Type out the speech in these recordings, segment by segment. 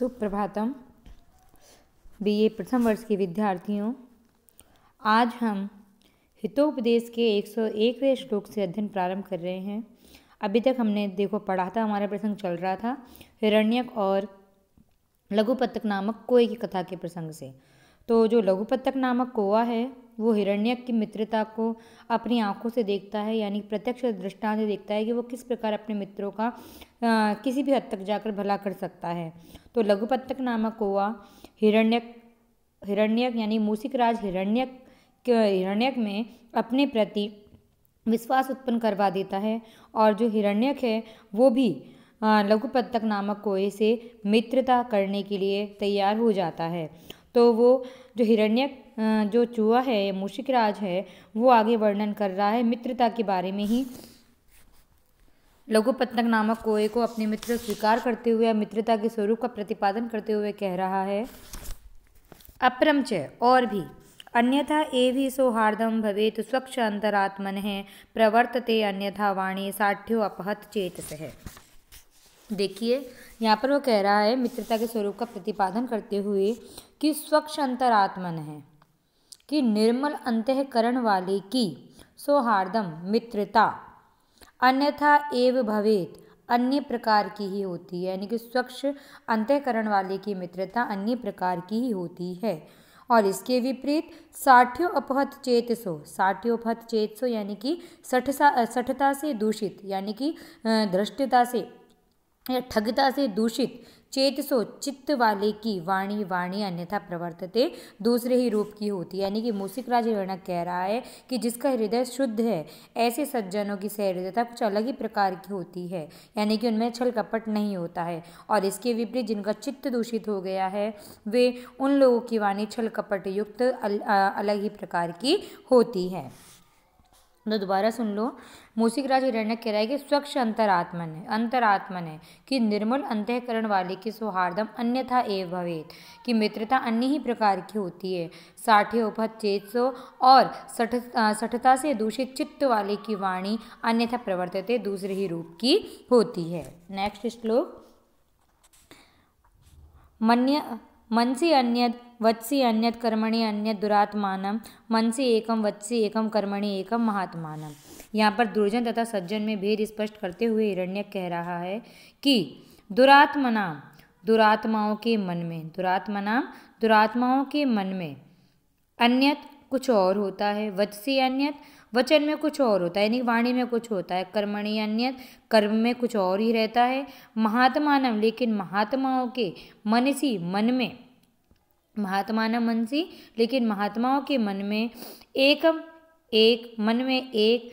Suprabhatam BA प्रथम वर्ष के विद्यार्थियों आज हम हितोपदेश के 101वें श्लोक से अध्ययन प्रारंभ कर रहे हैं अभी तक हमने देखो पढ़ा था हमारा प्रसंग चल रहा था हिरण्यक और लघुपतक नामक कोए की कथा के प्रसंग से तो जो लघुपतक नामक कोआ है वो हिरण्यक की मित्रता को अपनी आंखों से देखता है यानी प्रत्यक्ष दृष्टांत से देखता है कि वो किस प्रकार अपने मित्रों का आ, किसी भी हद तक जाकर भला कर सकता है तो लघुपत्तक नामक कुआ हिरण्यक हिरण्यक यानी मूसिक राज हिरण्यक हिरण्यक में अपने प्रति विश्वास उत्पन्न करवा देता है और जो हिरण्यक है वो भी लघुपत्तक नामक कोए से मित्रता करने के लिए तैयार हो जाता है तो वो जो हिरण्यक जो चूहा है मूषिक राज है वो आगे वर्णन कर रहा है मित्रता के बारे में ही लघु पतंग नामक कोए को अपने मित्र स्वीकार करते हुए मित्रता के स्वरूप का प्रतिपादन करते हुए कह रहा है अपरमचय और भी अन्यथा एवि सौहार्दम भवेत स्वच्छ अंतरात्मन है प्रवर्तते अन्यथा वाणी साठ्यो अपहत चेतस है देखिए यहाँ पर वो कह रहा है मित्रता के स्वरूप का प्रतिपादन करते हुए कि स्वच्छ अंतरात्मन है कि निर्मल अंतकरण वाले की सौहार्दम मित्रता अन्यथा एव भवेत अन्य प्रकार की ही होती है यानी कि स्वच्छ अंतःकरण वाले की मित्रता अन्य प्रकार की ही होती है और इसके विपरीत साठ्यो अपहत चेत सो साठ्यो अपहत सो यानी कि सा सठता से दूषित यानी कि धृष्टता से या ठगता से दूषित चेतसो चित्त वाले की वाणी वाणी अन्यथा प्रवर्तते दूसरे ही रूप की होती है यानी कि मूसिक राज हिरणक कह रहा है कि जिसका हृदय शुद्ध है ऐसे सज्जनों की सहृदयता कुछ अलग ही प्रकार की होती है यानी कि उनमें छल कपट नहीं होता है और इसके विपरीत जिनका चित्त दूषित हो गया है वे उन लोगों की वाणी छल कपट युक्त अल, अलग ही प्रकार की होती है तो दोबारा सुन लो मूसिक राज हिरण्य कह रहा है कि स्वच्छ अंतरात्मन है अंतरात्मन है कि निर्मल अंतकरण वाले की सौहार्दम अन्यथा एव भवेत कि मित्रता अन्य ही प्रकार की होती है साठे उपहत सो और सठ सठता से दूषित चित्त वाले की वाणी अन्यथा प्रवर्तित दूसरे ही रूप की होती है नेक्स्ट श्लोक मन्य मनसी अन्य वत्सि अन्य कर्मणि अन्य दुरात्मान मनसी एकम वत्सि एकम कर्मणि एकम महात्मान यहाँ पर दुर्जन तथा सज्जन में भेद स्पष्ट करते हुए हिरण्य कह रहा है कि दुरात्मना दुरात्माओं के मन में दुरात्मना दुरात्माओं के मन में अन्यत कुछ और होता है वत्सी अन्यत वचन में कुछ और होता है यानी वाणी में कुछ होता है कर्मणी अन्य कर्म में कुछ और ही रहता है महात्मानव लेकिन महात्माओं के मनसी मन में महात्मा न मनसी लेकिन महात्माओं के मन में एकम एक मन में एक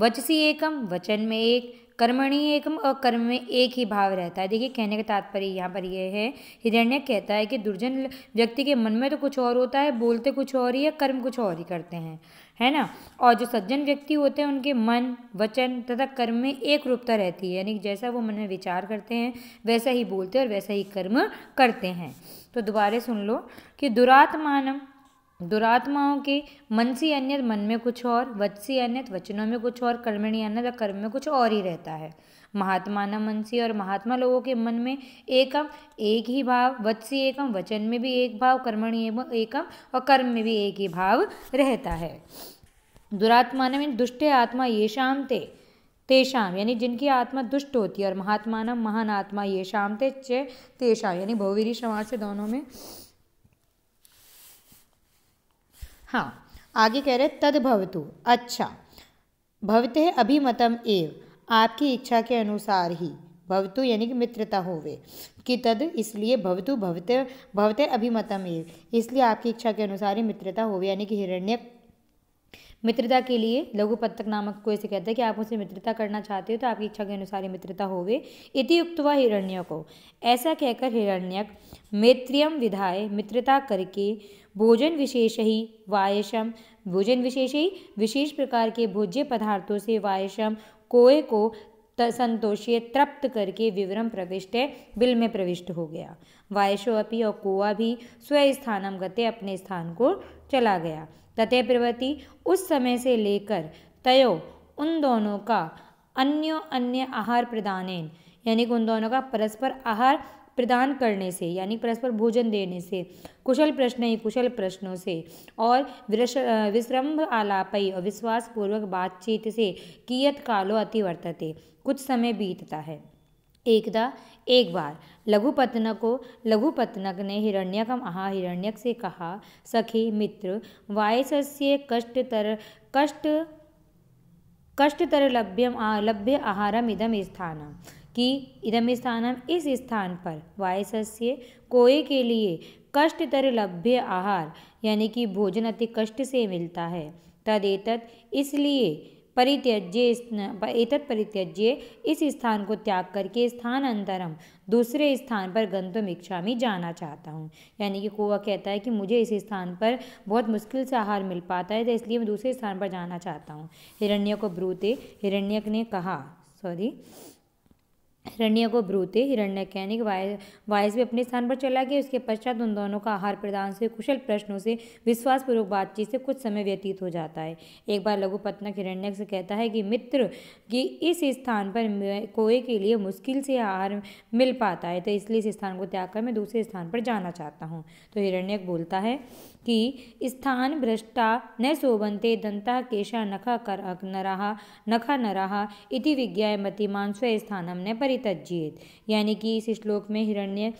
वचसी एकम वचन में एक कर्मणी एकम और कर्म में एक ही भाव रहता है देखिए कहने का तात्पर्य यहाँ पर यह है हिरण्य कहता है कि दुर्जन व्यक्ति के मन में तो कुछ और होता है बोलते कुछ और ही है कर्म कुछ और ही करते हैं है ना और जो सज्जन व्यक्ति होते हैं उनके मन वचन तथा कर्म में एक रूपता रहती है यानी कि जैसा वो मन में विचार करते हैं वैसा ही बोलते हैं और वैसा ही कर्म करते हैं तो दोबारा सुन लो कि दुरात्मानम दुरात्माओं के मन से अन्यत मन में कुछ और वच से अन्यत वचनों में कुछ और कर्मणी अन्यत कर्म में कुछ और ही रहता है महात्मा न मनसी और महात्मा लोगों के मन में एकम एक ही भाव वत्सी एकम वचन में भी एक भाव कर्मणी एकम और कर्म में भी एक ही भाव रहता है दुरात्मा मीन दुष्ट आत्मा ये शाम ते तेषाम यानी जिनकी आत्मा दुष्ट होती है और महात्मा न महान आत्मा ये शाम ते चे तेषाम यानी बहुवीरी समाज से दोनों में हाँ आगे कह रहे तद भवतु अच्छा भवते अभिमतम एव आपकी इच्छा के अनुसार ही भवतु यानी कि मित्रता होवे कि तद इसलिए भवतु भवते भवते अभिमतम एव इसलिए आपकी इच्छा के अनुसार ही मित्रता होवे यानी कि हिरण्य मित्रता के लिए लघु पत्तक नामक को ऐसे कहता है कि आप उसे मित्रता करना चाहते हो तो आपकी इच्छा के अनुसार ही मित्रता होवे इतियुक्त व हिरण्य को ऐसा कहकर हिरण्यक मैत्रियम विधाय मित्रता करके भोजन विशेष ही वायशम भोजन विशेष ही विशेष प्रकार के भोज्य पदार्थों से वायशम कोए को संतोषीय तृप्त करके विवरम प्रविष्ट है बिल में प्रविष्ट हो गया वायशो अपी और कुआ भी स्वस्थानम गते अपने स्थान को चला गया तथे प्रवृत्ति उस समय से लेकर तयो उन दोनों का अन्यो अन्य आहार प्रदानेन यानी कि उन दोनों का परस्पर आहार प्रदान करने से यानी परस्पर भोजन देने से कुशल प्रश्न ही कुशल प्रश्नों से और विश्रम्भ आलापई और विश्वासपूर्वक बातचीत से कियत कालो अतिवर्तते कुछ समय बीतता है एकदा एक बार लघुपतनक को लघुपतनक ने हिरण्यकम आहा हिरण्यक से कहा सखी मित्र वायस कष्टतर कष्ट कष्टतरलभ्यम लभ्य आहारम इदम स्थानम कि इदम स्थानम इस स्थान पर वायस्य कोय के लिए कष्ट तर लभ्य आहार यानी कि भोजन अति कष्ट से मिलता है तदेत इसलिए परित्यज्य एतत् परित्यज्य इस स्थान को त्याग करके स्थान अंतरम दूसरे स्थान पर गंतुम इच्छा में जाना चाहता हूँ यानी कि कोवा कहता है कि मुझे इस स्थान पर बहुत मुश्किल से आहार मिल पाता है तो इसलिए मैं दूसरे स्थान पर जाना चाहता हूँ हिरण्य को ब्रूते हिरण्यक ने कहा सॉरी हिरण्य को ब्रूते हिरण्य कैनिक वाय वायस भी अपने स्थान पर चला गया उसके पश्चात उन दोनों का आहार प्रदान से कुशल प्रश्नों से विश्वासपूर्वक बातचीत से कुछ समय व्यतीत हो जाता है एक बार लघुपत्नक हिरण्य से कहता है कि मित्र कि इस स्थान पर कोए के लिए मुश्किल से आहार मिल पाता है तो इसलिए इस स्थान को त्याग कर मैं दूसरे स्थान पर जाना चाहता हूँ तो हिरण्यक बोलता है कि स्थान भ्रष्टा न शोभन्ते दंता केशा नखा कर नराहा नखा नराहा इति मतिमान स्व स्थानम ने परितज्जित यानी कि इस श्लोक में हिरण्य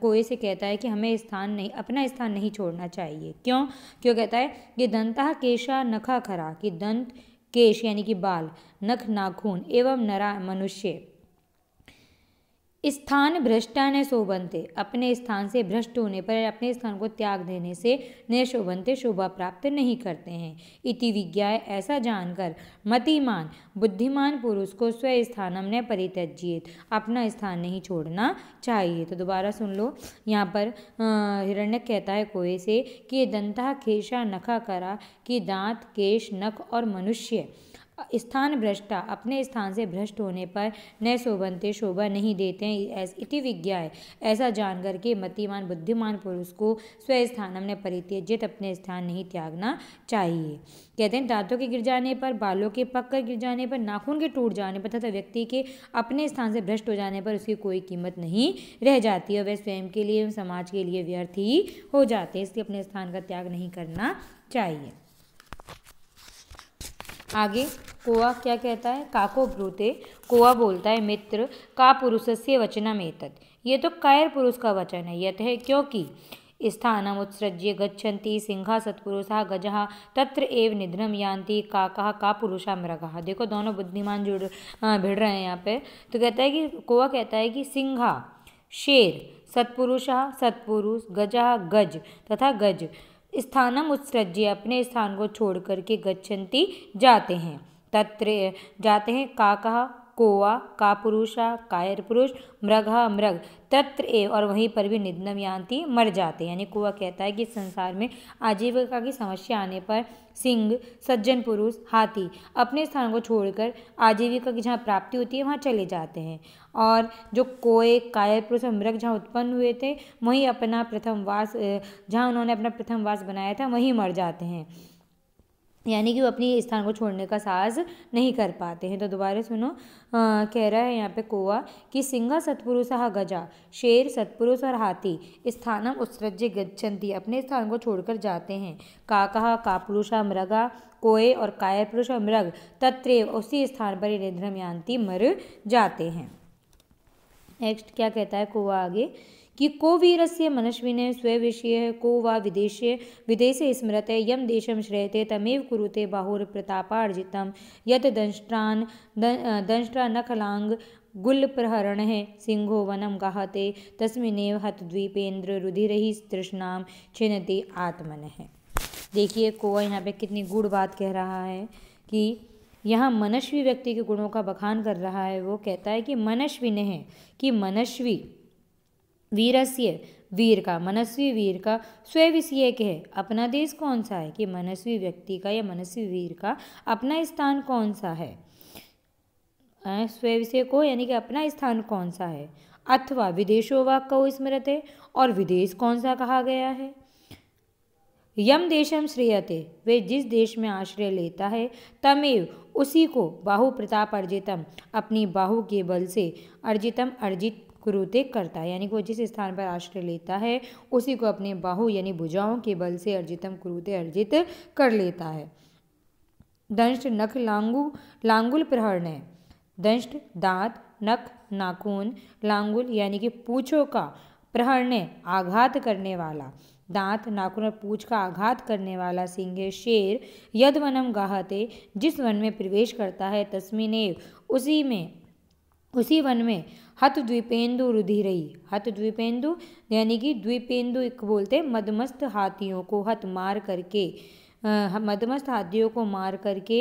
कोई से कहता है कि हमें स्थान नहीं अपना स्थान नहीं छोड़ना चाहिए क्यों क्यों कहता है कि दंता केशा नखा खरा कि दंत केश यानी कि बाल नख नाखून एवं नरा मनुष्य स्थान भ्रष्टा ने शोभनते अपने स्थान से भ्रष्ट होने पर अपने स्थान को त्याग देने से न शोभनते शोभा प्राप्त नहीं करते हैं इति विज्ञा ऐसा जानकर मतिमान बुद्धिमान पुरुष को स्व स्थानम ने परित्यजित अपना स्थान नहीं छोड़ना चाहिए तो दोबारा सुन लो यहाँ पर हिरण्य कहता है कोए से कि दंता खेशा नखा करा कि दांत केश नख और मनुष्य स्थान भ्रष्टा अपने स्थान से भ्रष्ट होने पर न शोभनते शोभा नहीं देते हैं इति विज्ञा है ऐसा जानकर के मतिमान बुद्धिमान पुरुष को स्व स्थान हमने परित्यजित अपने स्थान नहीं त्यागना चाहिए कहते हैं दांतों के गिर जाने पर बालों के पक कर गिर जाने पर नाखून के टूट जाने पर तथा व्यक्ति के अपने स्थान से भ्रष्ट हो जाने पर उसकी कोई कीमत नहीं रह जाती और वह स्वयं के लिए एवं समाज के लिए व्यर्थ ही हो जाते हैं इसलिए अपने स्थान का त्याग नहीं करना चाहिए आगे कोआ क्या कहता है काको ब्रूते कोआ बोलता है मित्र का पुरुष से वचनम एतत् ये तो कायर पुरुष का वचन है यत है क्योंकि स्थानम उत्सृज्य गच्छन्ति सिंहा सत्पुरुषा गजहा तत्र एव निधनम यान्ति काका का पुरुषा मृगहा देखो दोनों बुद्धिमान जुड़ भिड़ रहे हैं यहाँ पे तो कहता है कि कोआ कहता है कि सिंहा शेर सत्पुरुषा सत्पुरुष गजहा गज तथा गज स्थानम उत्सृज्य अपने स्थान को छोड़ करके गच्छन्ति जाते हैं तत्र जाते हैं काका कोवा का पुरुषा कायर पुरुष मृग मृग तत्र एव और वहीं पर भी निधनम यांति मर जाते यानी कुआ कहता है कि संसार में आजीविका की समस्या आने पर सिंह सज्जन पुरुष हाथी अपने स्थान को छोड़कर आजीविका की जहाँ प्राप्ति होती है वहाँ चले जाते हैं और जो कोए कायर पुरुष और मृग जहाँ उत्पन्न हुए थे वहीं अपना प्रथम वास जहाँ उन्होंने अपना प्रथम वास बनाया था वहीं मर जाते हैं यानी कि वो अपनी स्थान को छोड़ने का साहस नहीं कर पाते हैं तो दोबारा सुनो आ, कह रहा है यहाँ पे कोवा कि सिंह सत्पुरुष गजा शेर सत्पुरुष और हाथी स्थानम उत्सृज्य गच्छन्ति अपने स्थान को छोड़कर जाते हैं काकहा कापुरुषा मृगा कोए और कायर पुरुष और मृग तत्रेव उसी स्थान पर ही यान्ति मर जाते हैं नेक्स्ट क्या कहता है कोवा आगे कि को से मनस्विने स्वविषय को वा विदेशे विदेशे स्मृते यम देशम श्रेयते तमेव कुरुते बाहुरप्रतापार्जितम यत दंष्ट्रान दंष्ट्रा नखलांग है सिंहो वनम गाहते तस्मिनेव रुधिर ही तृष्णाम छिन्नते आत्मन है देखिए कोवा यहाँ पे कितनी गुड़ बात कह रहा है कि यहाँ मनस्वी व्यक्ति के गुणों का बखान कर रहा है वो कहता है कि मनस्वी ने कि मनस्वी वीर वीर का मनस्वी वीर का विषय के है अपना देश कौन सा है कि मनस्वी व्यक्ति का या मनस्वी वीर का अपना स्थान कौन सा है विषय को यानी कि अपना स्थान कौन सा है अथवा विदेशो वाक का स्मृत है और विदेश कौन सा कहा गया है यम देशम श्रेयते वे जिस देश में आश्रय लेता है तमेव उसी को बाहु प्रताप अर्जितम अपनी बाहु के बल से अर्जितम अर्जित क्रूते करता है यानी कि वो जिस स्थान पर आश्रय लेता है उसी को अपने बाहु यानी भुजाओं के बल से अर्जितम क्रूते अर्जित कर लेता है दंष्ट नख लांगु लांगुल प्रहरण है दंष्ट दांत नख नाखून लांगुल यानी कि पूछों का प्रहरण आघात करने वाला दांत नाखून और पूछ का आघात करने वाला सिंह है शेर यद वनम गाहते जिस वन में प्रवेश करता है तस्मिन उसी में उसी वन में हत द्वीपेंदु रुधिरई हत द्वीपेंदु यानी कि द्वीपेंदु एक बोलते हैं मदमस्त हाथियों को हत मार करके मदमस्त हाथियों को मार करके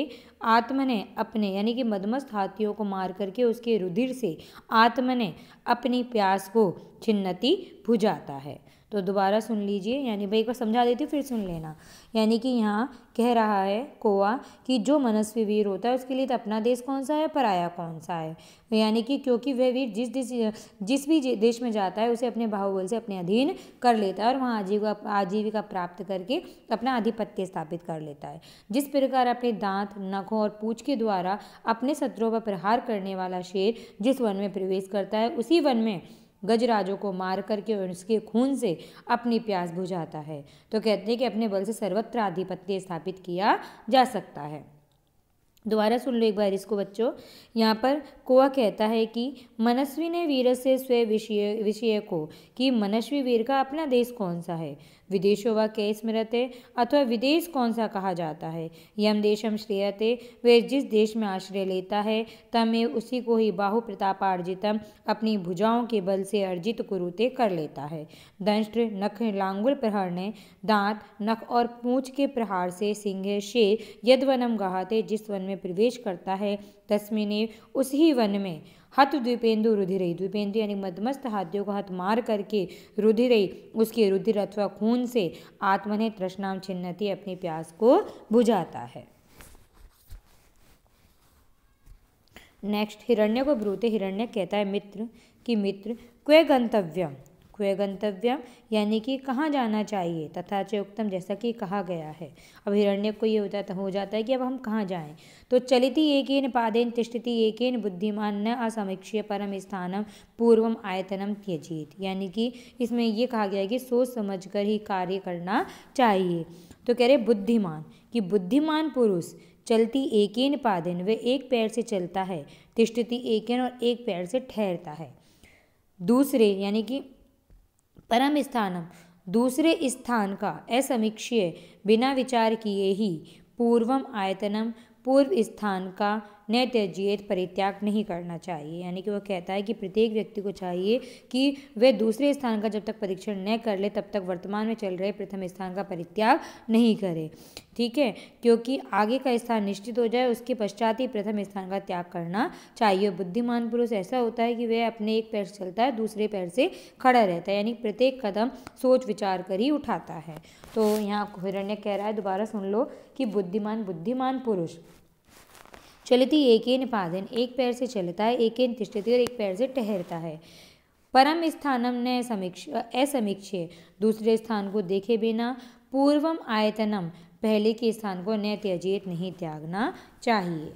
आत्म ने अपने यानी कि मदमस्त हाथियों को मार करके उसके रुधिर से आत्म ने अपनी प्यास को छिन्नति बुझाता है तो दोबारा सुन लीजिए यानी मैं एक बार समझा देती हूँ फिर सुन लेना यानी कि यहाँ कह रहा है कोआ कि जो मनस्वी वीर होता है उसके लिए तो अपना देश कौन सा है पराया कौन सा है तो यानी कि क्योंकि वह वीर जिस देश जिस भी देश में जाता है उसे अपने बाहुबल से अपने अधीन कर लेता है और वहाँ आजीविका आजीविका प्राप्त करके अपना आधिपत्य स्थापित कर लेता है जिस प्रकार अपने दांत नखों और पूछ के द्वारा अपने शत्रुओं पर प्रहार करने वाला शेर जिस वन में प्रवेश करता है उसी वन में गजराजों को मार करके और उसके खून से अपनी प्यास बुझाता है तो कहते हैं कि अपने बल से सर्वत्र आधिपत्य स्थापित किया जा सकता है दोबारा सुन लो एक बार इसको बच्चों यहाँ पर कोआ कहता है कि मनस्वी ने वीर से स्वय विषय विषय को कि मनस्वी वीर का अपना देश कौन सा है विदेशों व स्मृत है अथवा विदेश कौन सा कहा जाता है यम देशम श्रेयते वे जिस देश में आश्रय लेता है तमें उसी को ही बाहु प्रतापार्जितम अपनी भुजाओं के बल से अर्जित कुरुते कर लेता है दंष्ट नख लांगुल प्रहर ने दांत नख और पूछ के प्रहार से सिंह शेर यदवनम गहाते जिस वन में प्रवेश करता है तस्मिने उस ही वन में हत द्वीपेंदु रुधिर द्वीपेंदु यानी मदमस्त हाथियों को हथ मार करके रुधिर उसके रुधिर अथवा खून से आत्मने तृष्णाम छिन्नति अपनी प्यास को बुझाता है नेक्स्ट हिरण्य को ब्रूते हिरण्य कहता है मित्र कि मित्र क्वे गंतव्यम क्वे गंतव्य यानी कि कहाँ जाना चाहिए तथा उक्तम जैसा कि कहा गया है अब हिरण्य को ये होता हो जाता है कि अब हम कहाँ जाएं तो चलिति एकेन पादेन तिष्ठति एकेन बुद्धिमान न असमीक्ष्य परम स्थानम पूर्वम आयतनम त्यजीत यानी कि इसमें ये कहा गया है कि सोच समझ कर ही कार्य करना चाहिए तो कह रहे बुद्धिमान कि बुद्धिमान पुरुष चलती एकेन पादेन वे एक पैर से चलता है तिष्ठति एकेन और एक पैर से ठहरता है दूसरे यानी कि परम स्थानम दूसरे स्थान का असमीक्षीय बिना विचार किए ही पूर्वम आयतनम पूर्व स्थान का नए तजियत परित्याग नहीं करना चाहिए यानी कि वह कहता है कि प्रत्येक व्यक्ति को चाहिए कि वह दूसरे स्थान का जब तक परीक्षण न कर ले तब तक वर्तमान में चल रहे प्रथम स्थान का परित्याग नहीं करे ठीक है क्योंकि आगे का स्थान निश्चित हो जाए उसके पश्चात ही प्रथम स्थान का त्याग करना चाहिए बुद्धिमान पुरुष ऐसा होता है कि वह अपने एक पैर से चलता है दूसरे पैर से खड़ा रहता है यानी प्रत्येक कदम सोच विचार कर ही उठाता है तो यहाँ हिरण्य कह रहा है दोबारा सुन लो कि बुद्धिमान बुद्धिमान पुरुष चलती एकेन पादन एक पैर से चलता है एकेन तिष्ठती और एक पैर से ठहरता है परम स्थानम न समीक्ष असमीक्षे दूसरे स्थान को देखे बिना पूर्वम आयतनम पहले के स्थान को न त्यजित नहीं त्यागना चाहिए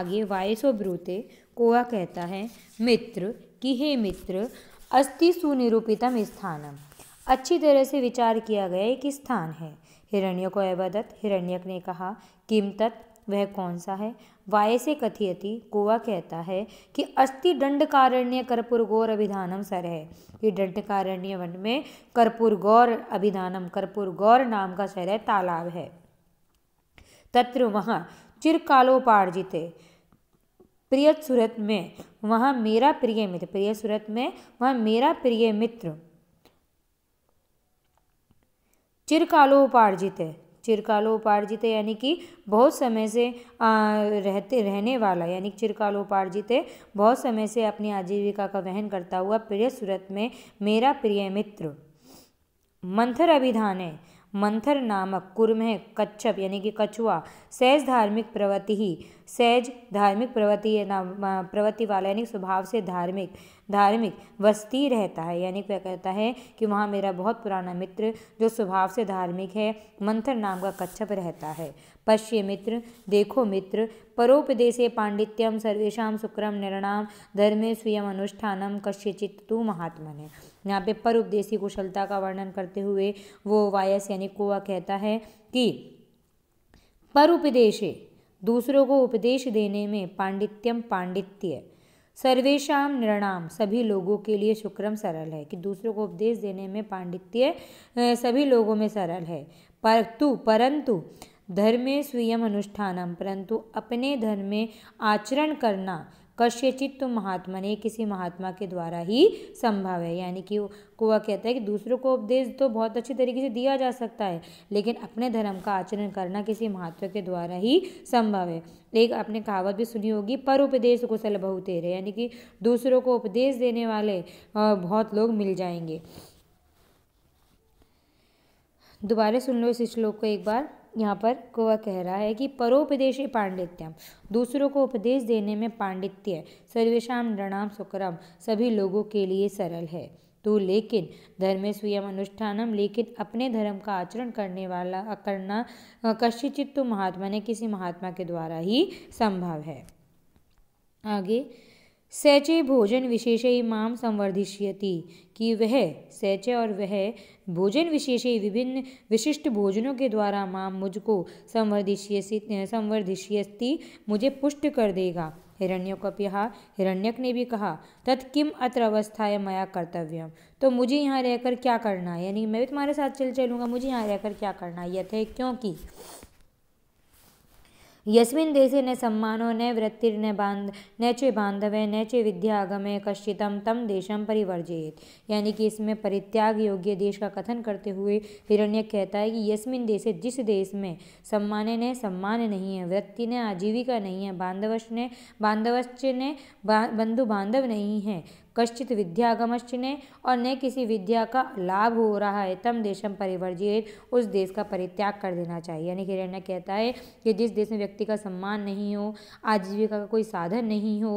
आगे वायसो ब्रूते कोआ कहता है मित्र कि हे मित्र अस्थि सुनिरूपितम स्थानम अच्छी तरह से विचार किया गया एक स्थान है हिरण्य को अवदत्त हिरण्यक ने कहा किम तत् वह कौन सा है वाय से कथियति गोवा कहता है कि अस्थि दंडकारण्य कर्पूर गौर अभिधानम सर है ये दंडकारण्य वन में कर्पूर गौर अभिधानम कर्पूर गौर नाम का सर है तालाब है तत्र वहाँ चिरकालोपार्जित प्रिय सूरत में वहाँ मेरा प्रिय मित्र प्रिय सूरत में वहाँ मेरा प्रिय मित्र चिरकालोपार्जित चिरकालोपार्जित यानी कि बहुत समय से रहते रहने वाला यानी कि चिरकालोपार्जित बहुत समय से अपनी आजीविका का वहन करता हुआ प्रिय सूरत में मेरा प्रिय मित्र मंथर अभिधान है मंथर नामक कुर्म है कच्छप यानी कि कछुआ सहज धार्मिक प्रवृत्ति ही सहज धार्मिक प्रवृत्ति प्रवृत्ति वाला यानी स्वभाव से धार्मिक धार्मिक वस्ती रहता है यानी क्या कहता है कि वहाँ मेरा बहुत पुराना मित्र जो स्वभाव से धार्मिक है मंथर नाम का कच्छप रहता है पश्य मित्र देखो मित्र परोपदेशे पांडित्यम सर्वेशा शुक्रम निर्णाम धर्मे स्वयं अनुष्ठानम कश्यचित तू महात्मन है यहाँ पे पर उपदेशी कुशलता का वर्णन करते हुए वो वायस यानी कुआ कहता है कि पर उपदेशे दूसरों को उपदेश देने में पांडित्यम पांडित्य सर्वेशा निर्णाम सभी लोगों के लिए शुक्रम सरल है कि दूसरों को उपदेश देने में पांडित्य सभी लोगों में सरल है परंतु परंतु धर्मे स्वयं अनुष्ठानम परंतु अपने धर्म में आचरण करना कश्यचित तो महात्मा ने किसी महात्मा के द्वारा ही संभव है यानी कि कुआ कहता है कि दूसरों को उपदेश तो बहुत अच्छी तरीके से दिया जा सकता है लेकिन अपने धर्म का आचरण करना किसी महात्मा के द्वारा ही संभव है एक आपने कहावत भी सुनी होगी पर उपदेश कुशल बहुत तेरे यानी कि दूसरों को उपदेश देने वाले बहुत लोग मिल जाएंगे दोबारा सुन लो इस श्लोक को एक बार यहाँ पर वह कह रहा है कि परोपदेश पांडित्यम दूसरों को उपदेश देने में पांडित्य सर्वेशा नृणाम सुकरम सभी लोगों के लिए सरल है तो लेकिन धर्मे स्वयं अनुष्ठानम लेकिन अपने धर्म का आचरण करने वाला करना कश्यचित तो महात्मा ने किसी महात्मा के द्वारा ही संभव है आगे सैचे भोजन विशेष माम संवर्धिष्यति कि वह सैचे और वह भोजन विशेष विभिन्न विशिष्ट भोजनों के द्वारा माम मुझको संवर्धिष्य संवर्धिष्यति मुझे पुष्ट कर देगा हिरण्यकपिहा हिरण्यक ने भी कहा तथ किम अत्र है मया कर्तव्य तो मुझे यहाँ रहकर क्या करना है यानी मैं भी तुम्हारे साथ चल चलूँगा मुझे यहाँ रहकर क्या करना है यथे क्योंकि यस्मिन् देशे न सम्मानो न वृत्तिर्न बांध न च बांधवे न च विद्यागमे कश्चितम तम देशम परिवर्जयेत यानी कि इसमें परित्याग योग्य देश का कथन करते हुए हिरण्य कहता है कि यस्मिन् देशे जिस देश में सम्मान ने सम्मान नहीं है वृत्ति ने आजीविका नहीं है बांधवश ने बांधवश्च ने बंधु बांधव नहीं है कश्चित विद्यागमश्चिने और न किसी विद्या का लाभ हो रहा है तम देशम परिवर्जित उस देश का परित्याग कर देना चाहिए यानी कि हिरण्य कहता है कि जिस देश में व्यक्ति का सम्मान नहीं हो आजीविका का कोई साधन नहीं हो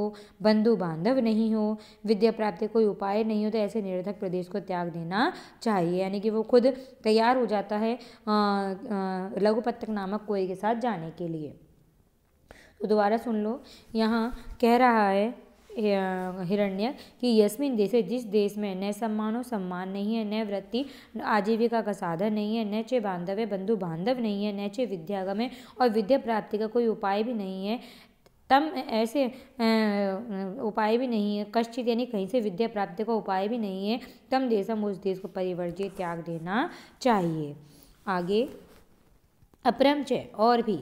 बंधु बांधव नहीं हो विद्या प्राप्ति कोई उपाय नहीं हो तो ऐसे निर्धक प्रदेश को त्याग देना चाहिए यानी कि वो खुद तैयार हो जाता है लघु नामक कोई के साथ जाने के लिए तो दोबारा सुन लो यहाँ कह रहा है हिरण्य कि यस्मिन देशे जिस देश में न सम्मानो सम्मान नहीं है न वृत्ति आजीविका का साधन नहीं है न चे बांधव बंधु बांधव नहीं है न चे विद्यागम और विद्या प्राप्ति का कोई उपाय भी नहीं है तम ऐसे उपाय भी नहीं है कश्चित यानी कहीं से विद्या प्राप्ति का उपाय भी नहीं है तम देशम उस देश को परिवर्जित त्याग देना चाहिए आगे अपरम च और भी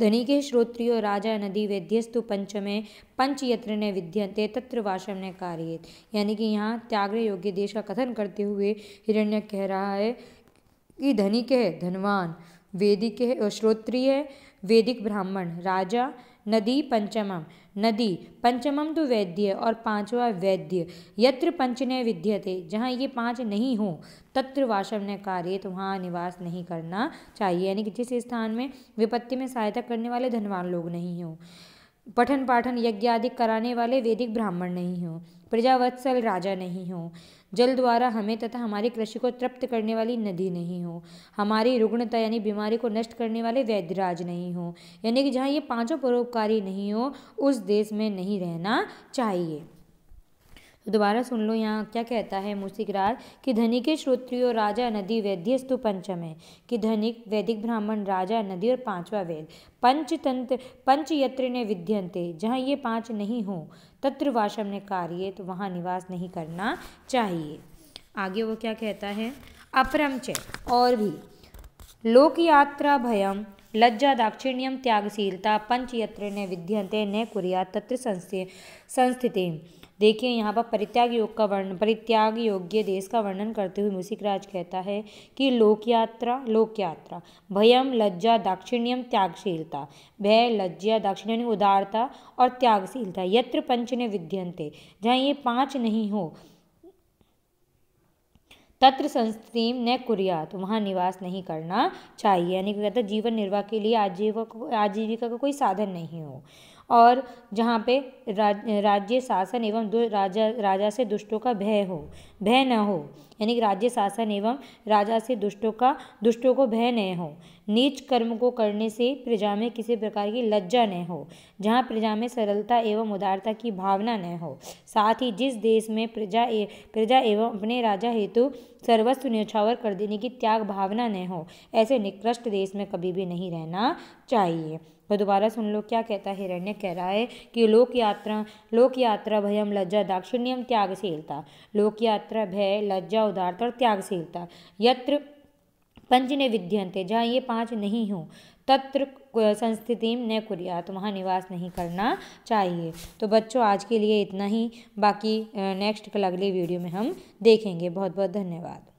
धनी के श्रोत्रियो राजा नदी वेद्यस्तु पंच में पंचयत्र ने विद्यंते तत्र वाषम ने कार्य यानी कि यहाँ त्याग्र योग्य देश का कथन करते हुए हिरण्य कह रहा है कि धनी के है धनवान वेदिक श्रोत्रिय वेदिक ब्राह्मण राजा नदी पंचमम नदी पंचमम तो वैद्य और पांचवा वैद्य यत्र पंचने विद्य विद्यते जहाँ ये पांच नहीं हो तत्र वाशव ने कार्य तो वहाँ निवास नहीं करना चाहिए यानी कि जिस स्थान में विपत्ति में सहायता करने वाले धनवान लोग नहीं हों पठन पाठन यज्ञ आदि कराने वाले वैदिक ब्राह्मण नहीं हों प्रजावत्सल राजा नहीं हों जल द्वारा हमें तथा हमारी कृषि को तृप्त करने वाली नदी नहीं हो हमारी रुग्णता यानी बीमारी को नष्ट करने वाले वैद्यराज नहीं हो यानी कि जहाँ ये पांचों परोपकारी नहीं हो उस देश में नहीं रहना चाहिए तो दोबारा सुन लो यहाँ क्या कहता है राज कि के श्रोत्रियो राजा नदी वैद्य स्तु पंचम है कि धनिक वैदिक ब्राह्मण राजा नदी और पांचवा वेद पंचतंत्र पंचयत्र ने विद्यंते जहाँ ये पांच नहीं हों तत्र वाशम ने कार्य तो वहाँ निवास नहीं करना चाहिए आगे वो क्या कहता है अपरम च और भी लोक यात्रा भयम लज्जा दाक्षिण्यम त्यागशीलता पंचयत्र ने विद्यंते ने कुरिया तत्र संस्थिति देखिए यहाँ पर परित्याग योग का वर्णन परित्याग योग्य देश का वर्णन करते हुए मुसिकराज कहता है कि लोक यात्रा लोक यात्रा भयम लज्जा दाक्षिण्यम त्यागशीलता भय लज्जा दाक्षिण्य उदारता और त्यागशीलता यत्र पंच ने विद्यंते जहाँ ये पाँच नहीं हो तत्र संस्थिम न कुरियात वहाँ निवास नहीं करना चाहिए यानी कि कहता जीवन निर्वाह के लिए आजीविका आजीविका का कोई साधन नहीं हो और जहाँ पे राज, राज्य शासन एवं राजा राजा से दुष्टों का भय हो भय न हो यानी कि राज्य शासन एवं राजा से दुष्टों का दुष्टों को भय न हो नीच कर्म को करने से प्रजा में किसी प्रकार की लज्जा न हो जहाँ प्रजा में सरलता एवं उदारता की भावना न हो साथ ही जिस देश में प्रजा ए, प्रजा एवं अपने राजा हेतु सर्वस्व न्यौछावर कर देने की त्याग भावना न हो ऐसे निकृष्ट देश में कभी भी नहीं रहना चाहिए तो दोबारा सुन लो क्या कहता है हिरण्य कह रहा है कि लोक यात्रा लोक यात्रा भयम लज्जा दाक्षिण्यम त्यागशीलता लोक यात्रा भय लज्जा उदारता और त्यागशीलता यत्र पंच ने विद्यंते जहाँ ये पांच नहीं हों तत्र संस्थिति न कुरिया तो वहाँ निवास नहीं करना चाहिए तो बच्चों आज के लिए इतना ही बाकी नेक्स्ट कल अगले वीडियो में हम देखेंगे बहुत बहुत धन्यवाद